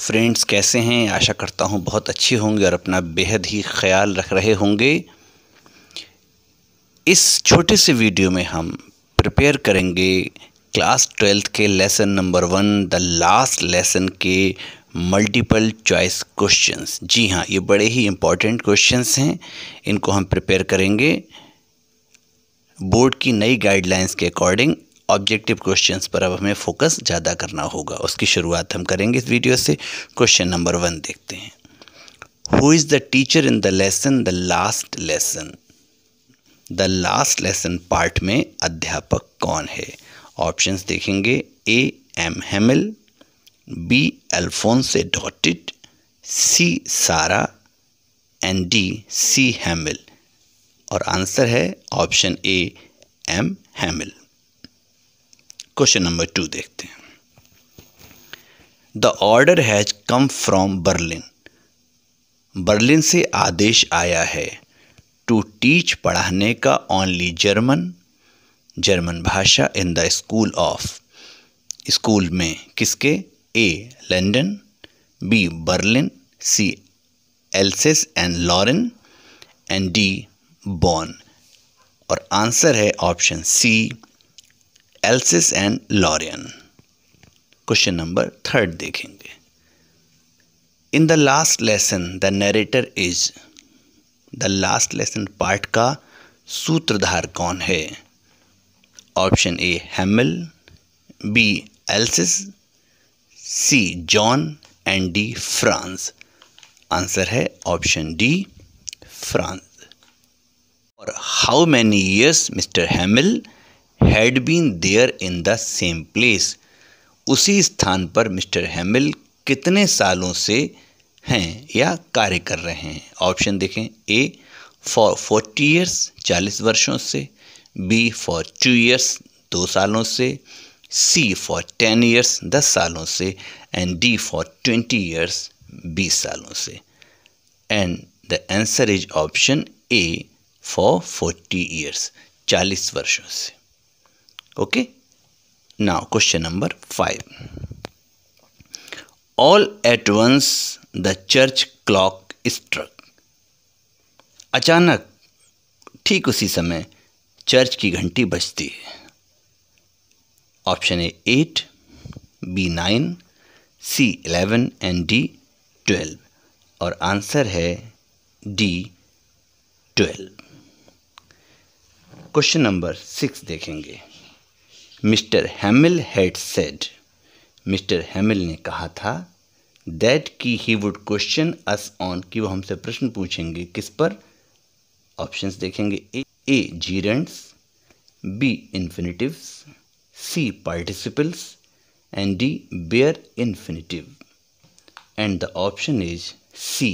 friends कैसे हैं आशा करता हूँ बहुत अच्छे होंगे और अपना बेहद ही ख्याल रख रहे होंगे इस छोटे से वीडियो में हम प्रिपेयर करेंगे क्लास ट्वेल्थ के lesson number one the last lesson के मल्टीपल चॉइस क्वेश्चंस जी हाँ ये बड़े ही इम्पॉर्टेंट क्वेश्चंस हैं इनको हम प्रिपेयर करेंगे बोर्ड की नई गाइडलाइंस के अकॉर्डिंग ऑब्जेक्टिव क्वेश्चंस पर अब हमें फोकस ज़्यादा करना होगा उसकी शुरुआत हम करेंगे इस वीडियो से क्वेश्चन नंबर वन देखते हैं who is the teacher in the lesson the last lesson the last lesson part में अध्यापक कौन है ऑप्शंस देखेंगे ए एम हेमिल बी एल्फोन से डॉटिड सी सारा एंड डी सी हेमिल और आंसर है option A M Hamel question number two देखते हैं the order has come from Berlin Berlin से आदेश आया है टू टीच पढ़ाने का ओनली जर्मन जर्मन भाषा in the school of school में किसके A London B Berlin C Alsace and Lorraine and D Bonn और आंसर है option C Alsace and Lorraine question number third देखेंगे in the last lesson the narrator is the last lesson part का सूत्रधार कौन है option A Hamel B Alsace C John and D Franz answer है option D Franz और how many years Mister Hamel had been there in the same place उसी स्थान पर mister हैमिल कितने सालों से हैं या कार्य कर रहे हैं ऑप्शन देखें ए फॉर फोर्टी ईयर्स चालीस वर्षों से बी फॉर टू ईयर्स दो सालों से सी फॉर टेन ईयर्स दस सालों से and D for twenty years बीस सालों से and the answer is option A for forty years चालीस वर्षों से okay now question number five all at once the church clock struck अचानक ठीक उसी समय चर्च की घंटी बजती है option A eight B nine C eleven and D twelve और आंसर है D twelve question number six देखेंगे Mister Hamel had said Mister Hamel ने कहा था दैट की he would question us on कि वो हमसे प्रश्न पूछेंगे किस पर ऑप्शंस देखेंगे A A gerunds B infinitive C participles and D bare infinitive and the option is C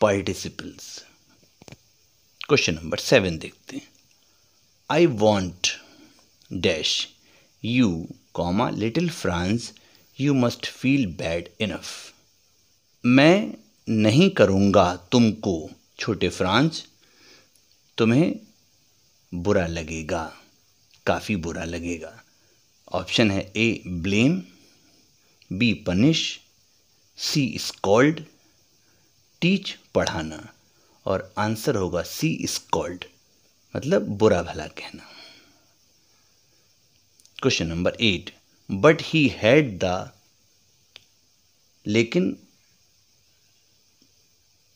participles question number seven देखते हैं आई want dash you comma little Franz you must feel bad enough मैं नहीं करूँगा तुमको छोटे France तुम्हें बुरा लगेगा काफ़ी बुरा लगेगा ऑप्शन है A blame B punish C scold teach पढ़ाना और आंसर होगा सी स्कॉल्ड मतलब बुरा भला कहना question number eight but he had the लेकिन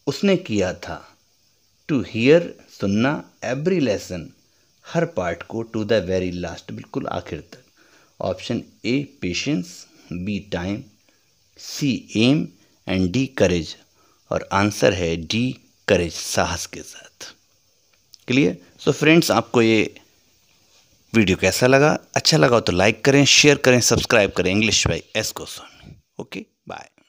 उसने किया था टू हियर सुनना एवरी लेसन हर पार्ट को टू द वेरी लास्ट बिल्कुल आखिर तक option A patience B time C aim and D courage और आंसर है डी करेज साहस के साथ क्लियर सो फ्रेंड्स आपको ये वीडियो कैसा लगा अच्छा लगा तो लाइक करें शेयर करें सब्सक्राइब करें English by S Goswami okay bye